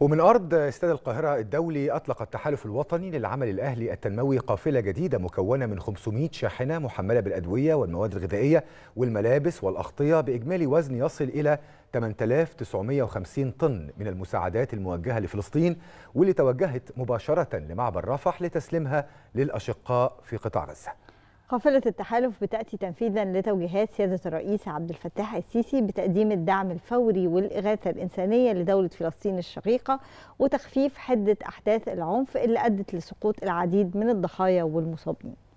ومن أرض استاد القاهرة الدولي أطلق التحالف الوطني للعمل الأهلي التنموي قافلة جديدة مكونة من 500 شاحنة محملة بالأدوية والمواد الغذائية والملابس والأغطية بإجمالي وزن يصل إلى 8950 طن من المساعدات الموجهة لفلسطين واللي توجهت مباشرة لمعبر رفح لتسليمها للأشقاء في قطاع غزة قافلة التحالف بتأتي تنفيذا لتوجيهات سيادة الرئيس عبد الفتاح السيسي بتقديم الدعم الفوري والإغاثة الإنسانية لدولة فلسطين الشقيقة وتخفيف حدة أحداث العنف اللي أدت لسقوط العديد من الضحايا والمصابين